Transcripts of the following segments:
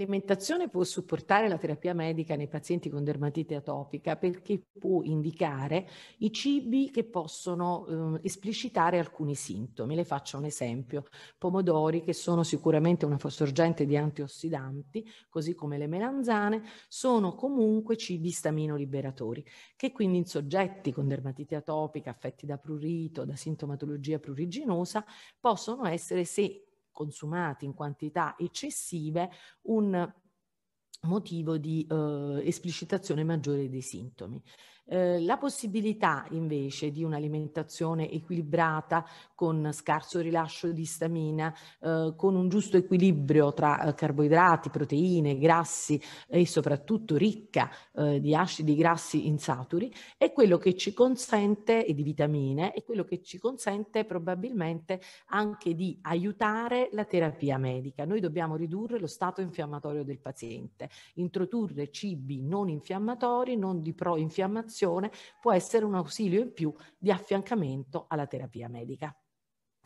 L'alimentazione può supportare la terapia medica nei pazienti con dermatite atopica perché può indicare i cibi che possono eh, esplicitare alcuni sintomi. Le faccio un esempio. Pomodori, che sono sicuramente una sorgente di antiossidanti, così come le melanzane, sono comunque cibi staminoliberatori, che quindi in soggetti con dermatite atopica, affetti da prurito, da sintomatologia pruriginosa, possono essere, se consumati in quantità eccessive un motivo di eh, esplicitazione maggiore dei sintomi. Eh, la possibilità invece di un'alimentazione equilibrata con scarso rilascio di stamina, eh, con un giusto equilibrio tra eh, carboidrati, proteine, grassi e soprattutto ricca eh, di acidi grassi insaturi, è quello che ci consente, e di vitamine, è quello che ci consente probabilmente anche di aiutare la terapia medica. Noi dobbiamo ridurre lo stato infiammatorio del paziente, introdurre cibi non infiammatori, non di pro-infiammazione, vaccinazione può essere un ausilio in più di affiancamento alla terapia medica.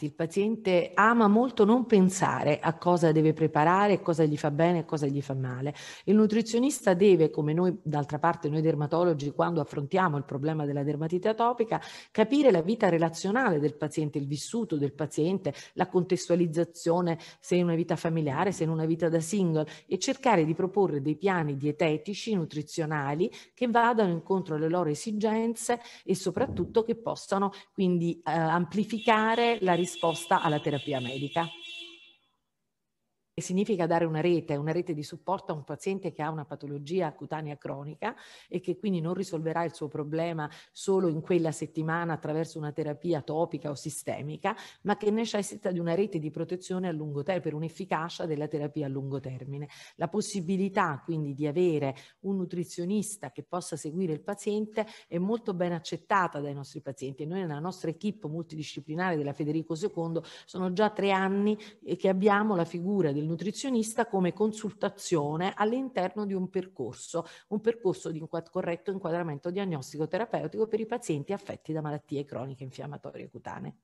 Il paziente ama molto non pensare a cosa deve preparare, cosa gli fa bene e cosa gli fa male. Il nutrizionista deve, come noi, d'altra parte, noi dermatologi, quando affrontiamo il problema della dermatite atopica, capire la vita relazionale del paziente, il vissuto del paziente, la contestualizzazione, se in una vita familiare, se in una vita da single, e cercare di proporre dei piani dietetici, nutrizionali, che vadano incontro alle loro esigenze e soprattutto che possano quindi eh, amplificare la risposta alla terapia medica che significa dare una rete, una rete di supporto a un paziente che ha una patologia cutanea cronica e che quindi non risolverà il suo problema solo in quella settimana attraverso una terapia topica o sistemica, ma che necessita di una rete di protezione a lungo termine, per un'efficacia della terapia a lungo termine. La possibilità quindi di avere un nutrizionista che possa seguire il paziente è molto ben accettata dai nostri pazienti. Noi nella nostra equip multidisciplinare della Federico II sono già tre anni che abbiamo la figura del del nutrizionista come consultazione all'interno di un percorso, un percorso di un corretto inquadramento diagnostico terapeutico per i pazienti affetti da malattie croniche infiammatorie cutanee.